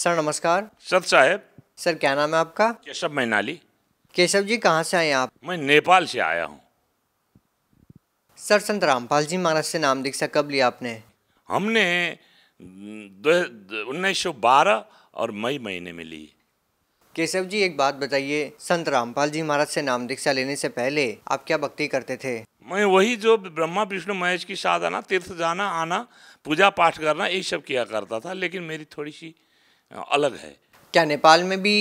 sir नमस्कार sir साहेब sir क्या नाम है आपका केशव मैनाली केशव जी कहाँ से आए आप मैं नेपाल से आया हूँ सर संत रामपाल जी महाराज से नाम दीक्षा कब लिया आपने हमने उन्नीस सौ बारह और मई महीने में ली केशव जी एक बात बताइए संत रामपाल जी महाराज से नाम दीक्षा लेने से पहले आप क्या भक्ति करते थे मैं वही जो ब्रह्मा विष्णु महेश की साधना तीर्थ जाना आना पूजा पाठ करना ये सब किया करता था लेकिन मेरी थोड़ी सी हाँ, अलग है क्या नेपाल में भी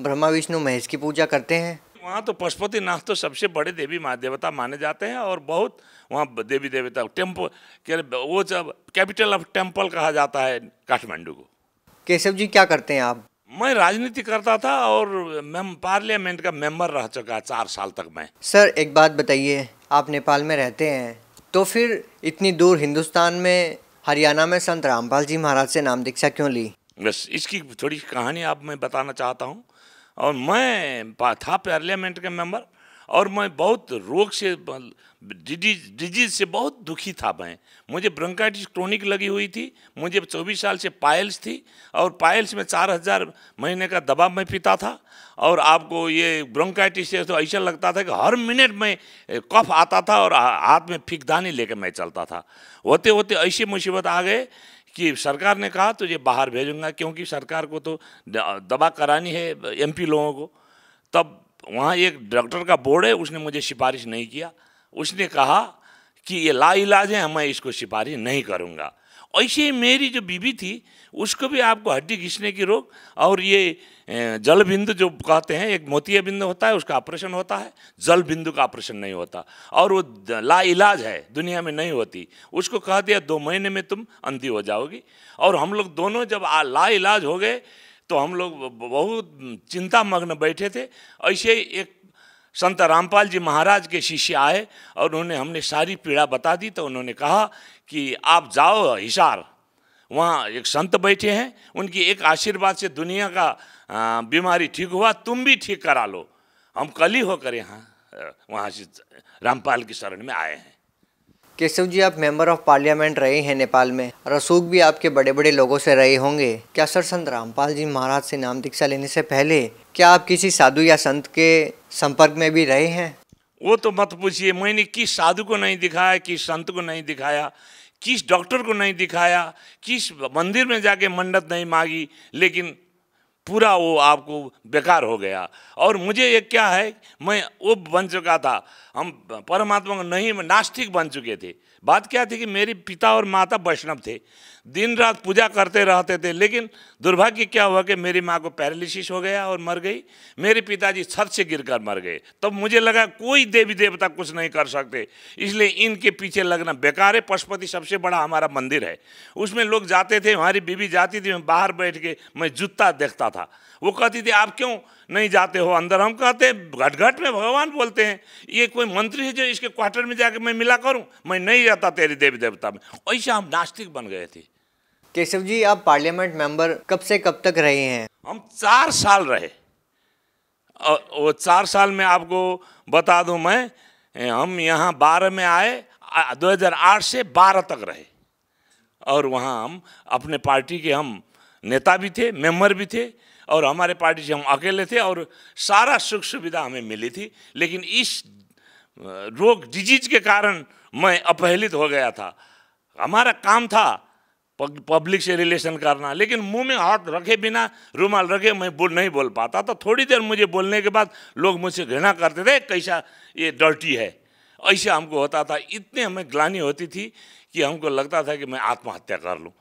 ब्रह्मा विष्णु महेश की पूजा करते हैं वहाँ तो पशुपतिनाथ तो सबसे बड़े देवी माँ देवता माने जाते हैं और बहुत वहाँ देवी देवता टेम्पल वो जब कैपिटल ऑफ टेम्पल कहा जाता है काठमांडू को केशव जी क्या करते हैं आप मैं राजनीति करता था और मैं पार्लियामेंट का मेंबर रह चुका चार साल तक मैं सर एक बात बताइए आप नेपाल में रहते हैं तो फिर इतनी दूर हिंदुस्तान में हरियाणा में संत रामपाल जी महाराज से नाम दीक्षा क्यों ली बस इसकी थोड़ी कहानी आप मैं बताना चाहता हूँ और मैं था पार्लियामेंट के मेंबर और मैं बहुत रोग से डिजीज डिजीज से बहुत दुखी था मैं मुझे ब्रंकाइटिस क्रोनिक लगी हुई थी मुझे 24 साल से पायल्स थी और पायल्स में 4000 महीने का दबाव मैं पीता था और आपको ये ब्रंकाइटिस से तो ऐसा लगता था कि हर मिनट में कफ आता था और हाथ में फिकदानी लेकर मैं चलता था होते होते ऐसी मुसीबत आ गए कि सरकार ने कहा तो ये बाहर भेजूंगा क्योंकि सरकार को तो दवा करानी है एमपी लोगों को तब वहाँ एक डॉक्टर का बोर्ड है उसने मुझे सिफारिश नहीं किया उसने कहा कि ये ला इलाज है मैं इसको सिफारिश नहीं करूँगा ऐसे ही मेरी जो बीवी थी उसको भी आपको हड्डी घिसने की रोग और ये जल बिंदु जो कहते हैं एक मोतिया बिंदु होता है उसका ऑपरेशन होता है जल बिंदु का ऑपरेशन नहीं होता और वो ला इलाज है दुनिया में नहीं होती उसको कह दिया दो महीने में तुम अंधी हो जाओगी और हम लोग दोनों जब आ, ला इलाज हो गए तो हम लोग बहुत चिंता मग्न बैठे थे ऐसे ही एक संत रामपाल जी महाराज के शिष्य आए और उन्होंने हमने सारी पीड़ा बता दी तो उन्होंने कहा कि आप जाओ हिसार वहाँ एक संत बैठे हैं उनकी एक आशीर्वाद से दुनिया का बीमारी ठीक हुआ तुम भी ठीक करा लो हम कल ही होकर यहाँ वहाँ से रामपाल की शरण में आए हैं केशव जी आप मेंबर ऑफ पार्लियामेंट रहे हैं नेपाल में रसूख भी आपके बड़े बड़े लोगों से रहे होंगे क्या सर संत रामपाल जी महाराज से नाम दीक्षा लेने से पहले क्या आप किसी साधु या संत के संपर्क में भी रहे हैं वो तो मत पूछिए मैंने किस साधु को नहीं दिखाया किस संत को नहीं दिखाया किस डॉक्टर को नहीं दिखाया किस मंदिर में जाके मन्नत नहीं मांगी लेकिन पूरा वो आपको बेकार हो गया और मुझे ये क्या है मैं वो बन चुका था हम परमात्मा को नहीं नास्तिक बन चुके थे बात क्या थी कि मेरे पिता और माता वैष्णव थे दिन रात पूजा करते रहते थे लेकिन दुर्भाग्य क्या हुआ कि मेरी माँ को पैरालिसिस हो गया और मर गई मेरे पिताजी छत से गिरकर मर गए तब तो मुझे लगा कोई देवी देवता कुछ नहीं कर सकते इसलिए इनके पीछे लगना बेकार है पशुपति सबसे बड़ा हमारा मंदिर है उसमें लोग जाते थे हमारी बीवी जाती थी मैं बाहर बैठ के मैं जूता देखता था वो कहती थी आप क्यों नहीं जाते हो अंदर हम कहते हैं घट घट में भगवान बोलते हैं ये कोई मंत्री है जो इसके क्वार्टर में जाके मैं मिला करूं मैं नहीं जाता तेरे देवी देवता में ऐसे हम नास्तिक बन गए थे केशव जी आप पार्लियामेंट मेंबर कब से कब तक रहे हैं हम चार साल रहे और वो चार साल में आपको बता दूं मैं हम यहाँ बारह में आए 2008 से बारह तक रहे और वहाँ हम अपने पार्टी के हम नेता भी थे मेंबर भी थे और हमारे पार्टी से हम अकेले थे और सारा सुख सुविधा हमें मिली थी लेकिन इस रोग डिजीज के कारण मैं अपहलित हो गया था हमारा काम था पब्लिक से रिलेशन करना लेकिन मुंह में हाथ रखे बिना रुमाल रखे मैं बोल नहीं बोल पाता तो थोड़ी देर मुझे बोलने के बाद लोग मुझसे घृणा करते थे कैसा ये डर्टी है ऐसे हमको होता था इतने हमें ग्लानी होती थी कि हमको लगता था कि मैं आत्महत्या कर लूँ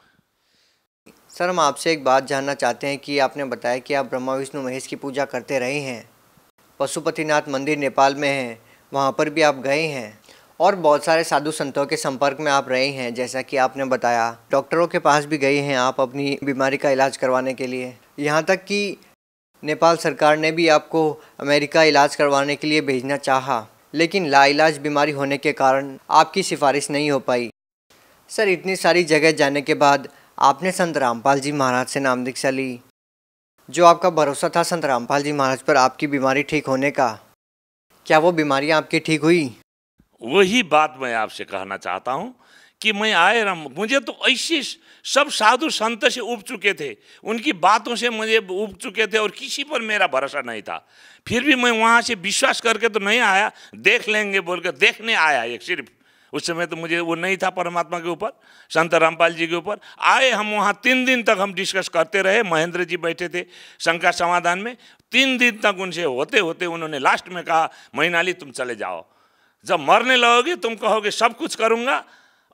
सर हम आपसे एक बात जानना चाहते हैं कि आपने बताया कि आप ब्रह्मा विष्णु महेश की पूजा करते रहे हैं पशुपतिनाथ मंदिर नेपाल में है वहाँ पर भी आप गए हैं और बहुत सारे साधु संतों के संपर्क में आप रहे हैं जैसा कि आपने बताया डॉक्टरों के पास भी गए हैं आप अपनी बीमारी का इलाज करवाने के लिए यहाँ तक कि नेपाल सरकार ने भी आपको अमेरिका इलाज करवाने के लिए भेजना चाहा लेकिन लाइलाज बीमारी होने के कारण आपकी सिफारिश नहीं हो पाई सर इतनी सारी जगह जाने के बाद आपने संत रामपाल जी महाराज से नाम दीक्षा ली जो आपका भरोसा था संत रामपाल जी महाराज पर आपकी बीमारी ठीक होने का क्या वो बीमारी आपकी ठीक हुई वही बात मैं आपसे कहना चाहता हूँ कि मैं आए राम मुझे तो ऐसे सब साधु संत से उब चुके थे उनकी बातों से मुझे उब चुके थे और किसी पर मेरा भरोसा नहीं था फिर भी मैं वहाँ से विश्वास करके तो नहीं आया देख लेंगे बोल देखने आया एक सिर्फ उस समय तो मुझे वो नहीं था परमात्मा के ऊपर संत रामपाल जी के ऊपर आए हम वहाँ तीन दिन तक हम डिस्कस करते रहे महेंद्र जी बैठे थे शंका समाधान में तीन दिन तक उनसे होते होते उन्होंने लास्ट में कहा मैनाली तुम चले जाओ जब मरने लगोगे तुम कहोगे सब कुछ करूँगा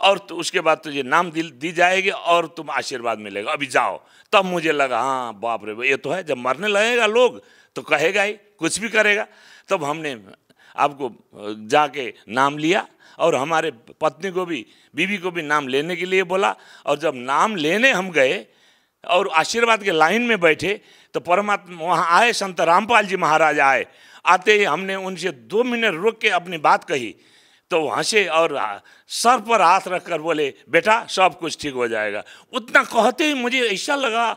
और तो उसके बाद तुझे नाम दी, दी जाएगी और तुम आशीर्वाद मिलेगा अभी जाओ तब मुझे लगा हाँ बाप रे ये तो है जब मरने लगेगा लोग तो कहेगा ही कुछ भी करेगा तब हमने आपको जाके नाम लिया और हमारे पत्नी को भी बीवी को भी नाम लेने के लिए बोला और जब नाम लेने हम गए और आशीर्वाद के लाइन में बैठे तो परमात्मा वहाँ आए संत रामपाल जी महाराज आए आते ही हमने उनसे दो मिनट रुक के अपनी बात कही तो वहाँ से और सर पर हाथ रख कर बोले बेटा सब कुछ ठीक हो जाएगा उतना कहते ही मुझे ऐसा लगा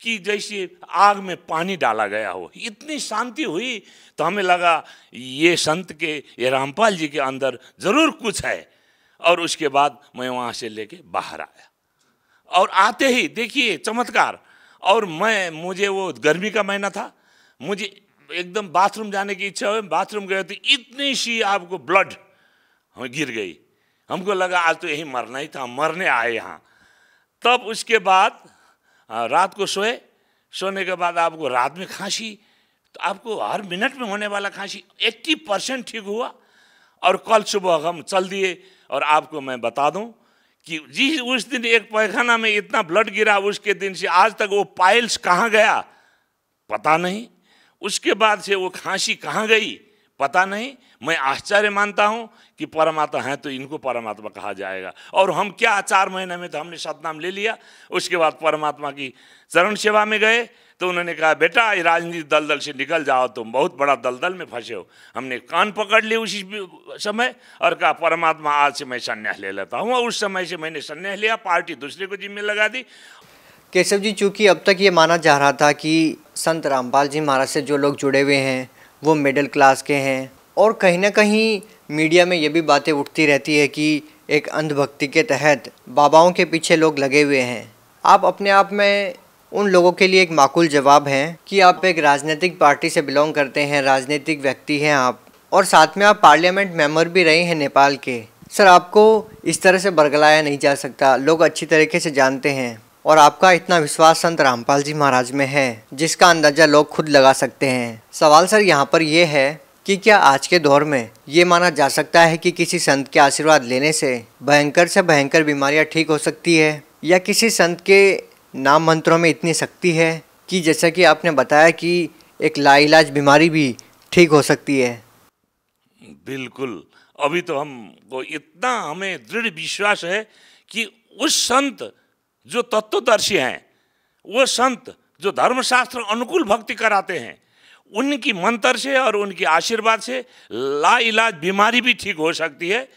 कि जैसे आग में पानी डाला गया हो इतनी शांति हुई तो हमें लगा ये संत के ये रामपाल जी के अंदर ज़रूर कुछ है और उसके बाद मैं वहाँ से लेके बाहर आया और आते ही देखिए चमत्कार और मैं मुझे वो गर्मी का महीना था मुझे एकदम बाथरूम जाने की इच्छा हुई बाथरूम गए तो इतनी सी आपको ब्लड गिर गई हमको लगा आज तो यही मरना ही था मरने आए यहाँ तब उसके बाद हाँ, रात को सोए सोने के बाद आपको रात में खांसी तो आपको हर मिनट में होने वाला खांसी 80 परसेंट ठीक हुआ और कल सुबह हम चल दिए और आपको मैं बता दूं कि जी उस दिन एक पैखाना में इतना ब्लड गिरा उसके दिन से आज तक वो पाइल्स कहाँ गया पता नहीं उसके बाद से वो खांसी कहाँ गई पता नहीं मैं आश्चर्य मानता हूँ कि परमात्मा है तो इनको परमात्मा कहा जाएगा और हम क्या चार महीने में तो हमने सतनाम ले लिया उसके बाद परमात्मा की चरण सेवा में गए तो उन्होंने कहा बेटा ये राजनीतिक दलदल से निकल जाओ तुम बहुत बड़ा दलदल में फंसे हो हमने कान पकड़ लिए उसी समय और कहा परमात्मा आज से मैं संन्यास ले लेता हूँ उस समय से मैंने संन्यास लिया पार्टी दूसरे को जिम्मे लगा दी केशव जी चूंकि अब तक ये माना जा रहा था कि संत रामपाल जी महाराज से जो लोग जुड़े हुए हैं वो मिडिल क्लास के हैं और कहीं ना कहीं मीडिया में ये भी बातें उठती रहती है कि एक अंधभक्ति के तहत बाबाओं के पीछे लोग लगे हुए हैं आप अपने आप में उन लोगों के लिए एक माकूल जवाब हैं कि आप एक राजनीतिक पार्टी से बिलोंग करते हैं राजनीतिक व्यक्ति हैं आप और साथ में आप पार्लियामेंट मेंबर भी रहे हैं नेपाल के सर आपको इस तरह से बरगलाया नहीं जा सकता लोग अच्छी तरीके से जानते हैं और आपका इतना विश्वास संत रामपाल जी महाराज में है जिसका अंदाजा लोग खुद लगा सकते हैं सवाल सर यहाँ पर यह है कि क्या आज के दौर में ये माना जा सकता है कि किसी संत के आशीर्वाद लेने से भयंकर से भयंकर बीमारियाँ ठीक हो सकती है या किसी संत के नाम मंत्रों में इतनी शक्ति है कि जैसा कि आपने बताया कि एक लाइलाज बीमारी भी ठीक हो सकती है बिल्कुल अभी तो हम इतना हमें दृढ़ विश्वास है कि उस संत जो तत्वदर्शी हैं वो संत जो धर्मशास्त्र अनुकूल भक्ति कराते हैं उनकी मंत्र से और उनकी आशीर्वाद से लाइलाज बीमारी भी ठीक हो सकती है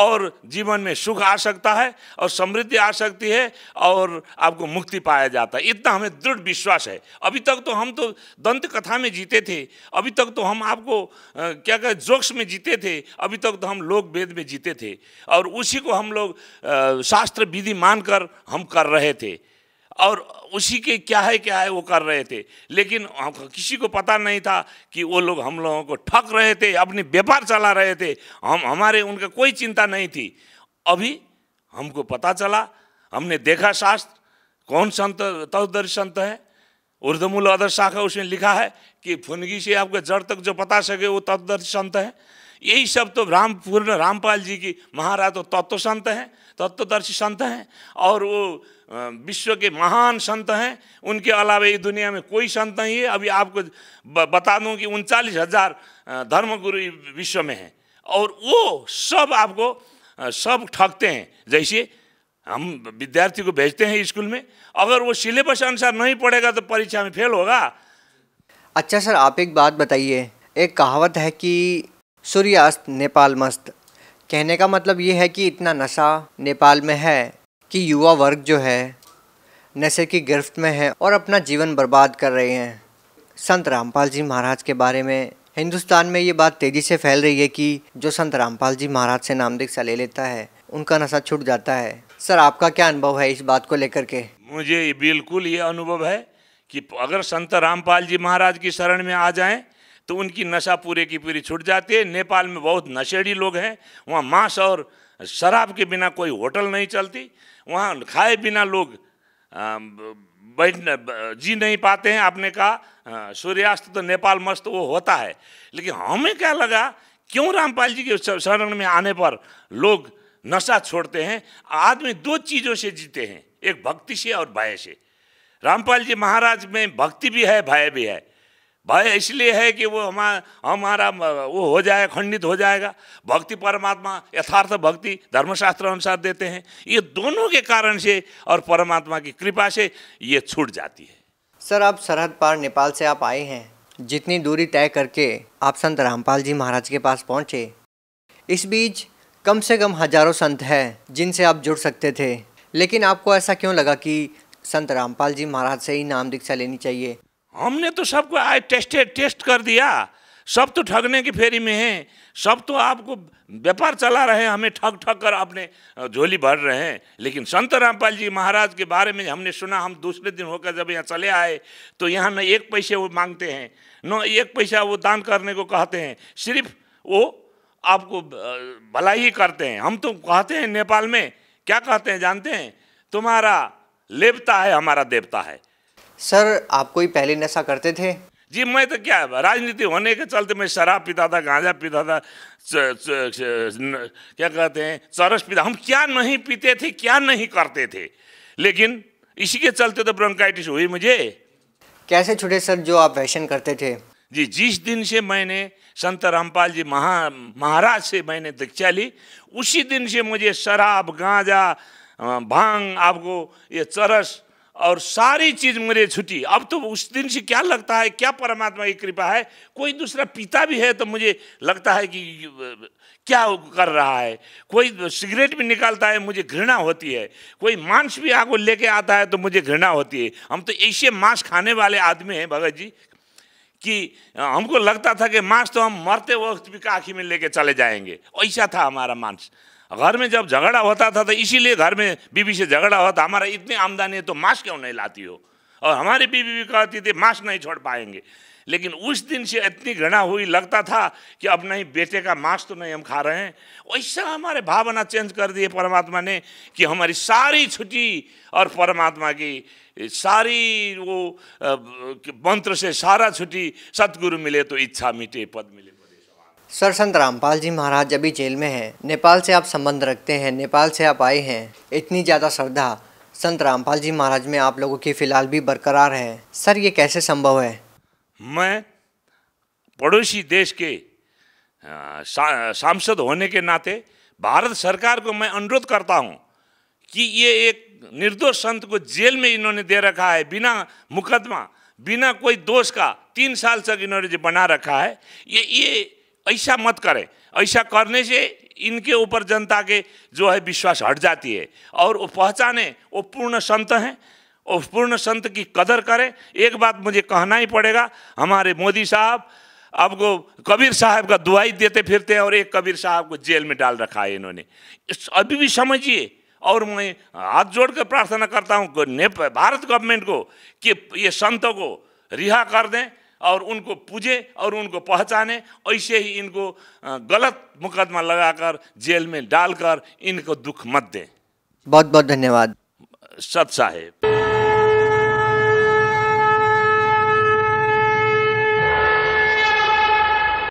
और जीवन में सुख आ सकता है और समृद्धि आ सकती है और आपको मुक्ति पाया जाता है इतना हमें दृढ़ विश्वास है अभी तक तो हम तो दंत कथा में जीते थे अभी तक तो हम आपको क्या कहें जोक्स में जीते थे अभी तक तो हम लोक वेद में जीते थे और उसी को हम लोग शास्त्र विधि मानकर हम कर रहे थे और उसी के क्या है क्या है वो कर रहे थे लेकिन किसी को पता नहीं था कि वो लोग हम लोगों को ठग रहे थे अपने व्यापार चला रहे थे हम हमारे उनका कोई चिंता नहीं थी अभी हमको पता चला हमने देखा शास्त्र कौन संत तौदर संत है उर्दमूल अदर शाखा उसमें लिखा है कि फुनगी से आपके जड़ तक जो बता सके वो तत्व संत है यही सब तो राम पूर्ण रामपाल जी की महाराज तो तत्व संत हैं तत्वदर्शी संत हैं और वो विश्व के महान संत हैं उनके अलावा इस दुनिया में कोई संत नहीं है अभी आपको बता दूं कि उनचालीस हज़ार धर्मगुरु विश्व में हैं और वो सब आपको सब ठगते हैं जैसे हम विद्यार्थी को भेजते हैं स्कूल में अगर वो सिलेबस अनुसार नहीं पढ़ेगा तो परीक्षा में फेल होगा अच्छा सर आप एक बात बताइए एक कहावत है कि सूर्यास्त नेपाल मस्त कहने का मतलब ये है कि इतना नशा नेपाल में है कि युवा वर्ग जो है नशे की गिरफ्त में है और अपना जीवन बर्बाद कर रहे हैं संत रामपाल जी महाराज के बारे में हिंदुस्तान में ये बात तेज़ी से फैल रही है कि जो संत रामपाल जी महाराज से नामदिक दीक्षा ले लेता है उनका नशा छूट जाता है सर आपका क्या अनुभव है इस बात को लेकर के मुझे बिल्कुल ये अनुभव है कि अगर संत रामपाल जी महाराज की शरण में आ जाएं तो उनकी नशा पूरे की पूरी छूट जाती है नेपाल में बहुत नशेड़ी लोग हैं वहाँ मांस और शराब के बिना कोई होटल नहीं चलती वहाँ खाए बिना लोग बैठ जी नहीं पाते हैं आपने कहा सूर्यास्त तो नेपाल मस्त वो होता है लेकिन हमें क्या लगा क्यों रामपाल जी के शरण में आने पर लोग नशा छोड़ते हैं आदमी दो चीज़ों से जीते हैं एक भक्ति से और भय से रामपाल जी महाराज में भक्ति भी है भय भी है भय इसलिए है कि वो हमारा हमारा वो हो जाए खंडित हो जाएगा भक्ति परमात्मा यथार्थ भक्ति धर्मशास्त्र अनुसार देते हैं ये दोनों के कारण से और परमात्मा की कृपा से ये छूट जाती है सर आप सरहद पार नेपाल से आप आए हैं जितनी दूरी तय करके आप संत रामपाल जी महाराज के पास पहुँचे इस बीच कम से कम हजारों संत हैं जिनसे आप जुड़ सकते थे लेकिन आपको ऐसा क्यों लगा कि संत रामपाल जी महाराज से ही नाम दीक्षा लेनी चाहिए हमने तो सबको आए टेस्टेड टेस्ट कर दिया सब तो ठगने की फेरी में हैं सब तो आपको व्यापार चला रहे हैं हमें ठग ठग कर अपने झोली भर रहे हैं लेकिन संत रामपाल जी महाराज के बारे में हमने सुना हम दूसरे दिन होकर जब यहाँ चले आए तो यहाँ न एक पैसे वो मांगते हैं न एक पैसा वो दान करने को कहते हैं सिर्फ वो आपको भलाई ही करते हैं हम तो कहते हैं नेपाल में क्या कहते हैं जानते हैं तुम्हारा लेपता है हमारा देवता है सर आप कोई पहले नशा करते थे जी मैं तो क्या राजनीति होने के चलते मैं शराब पीता था गांजा पीता था च, च, च, न, क्या कहते हैं चरस पीता हम क्या नहीं पीते थे क्या नहीं करते थे लेकिन इसी के चलते तो ब्रोंकाइटिस हुई मुझे कैसे छुटे सर जो आप फैशन करते थे जी जिस दिन से मैंने संत रामपाल जी महा महाराज से मैंने दीक्षा ली उसी दिन से मुझे शराब गांजा भांग आपको ये चरस और सारी चीज मेरे छुट्टी अब तो उस दिन से क्या लगता है क्या परमात्मा की कृपा है कोई दूसरा पिता भी है तो मुझे लगता है कि क्या कर रहा है कोई सिगरेट भी निकालता है मुझे घृणा होती है कोई मांस भी आगे लेके आता है तो मुझे घृणा होती है हम तो ऐसे मांस खाने वाले आदमी हैं भगत जी कि हमको लगता था कि मांस तो हम मरते वक्त भी काखी में लेके चले जाएंगे ऐसा था हमारा मांस घर में जब झगड़ा होता था तो इसीलिए घर में बीवी से झगड़ा होता हमारा इतनी आमदनी है तो मांस क्यों नहीं लाती हो और हमारी बीवी भी कहती थी मांस नहीं छोड़ पाएंगे लेकिन उस दिन से इतनी घृणा हुई लगता था कि अब नहीं बेटे का मांस तो नहीं हम खा रहे हैं वैसा हमारे भावना चेंज कर दिए परमात्मा ने कि हमारी सारी छुट्टी और परमात्मा की सारी वो मंत्र से सारा छुट्टी सतगुरु मिले तो इच्छा मिटे पद मिले सर संत रामपाल जी महाराज अभी जेल में हैं नेपाल से आप संबंध रखते हैं नेपाल से आप आए हैं इतनी ज़्यादा श्रद्धा संत रामपाल जी महाराज में आप लोगों की फ़िलहाल भी बरकरार है सर ये कैसे संभव है मैं पड़ोसी देश के सांसद होने के नाते भारत सरकार को मैं अनुरोध करता हूँ कि ये एक निर्दोष संत को जेल में इन्होंने दे रखा है बिना मुकदमा बिना कोई दोष का तीन साल तक इन्होंने जो बना रखा है ये ये ऐसा मत करें ऐसा करने से इनके ऊपर जनता के जो है विश्वास हट जाती है और वो पहचाने वो पूर्ण संत हैं और पूर्ण संत की कदर करें एक बात मुझे कहना ही पड़ेगा हमारे मोदी साहब आपको कबीर साहब का दुआई देते फिरते हैं और एक कबीर साहब को जेल में डाल रखा है इन्होंने अभी भी समझिए और मैं हाथ जोड़ कर प्रार्थना करता हूँ भारत गवर्नमेंट को कि ये संतों को रिहा कर दें और उनको पूजे और उनको पहचाने ऐसे ही इनको गलत मुकदमा लगाकर जेल में डालकर इनको दुख मत दें बहुत बहुत धन्यवाद सत साहेब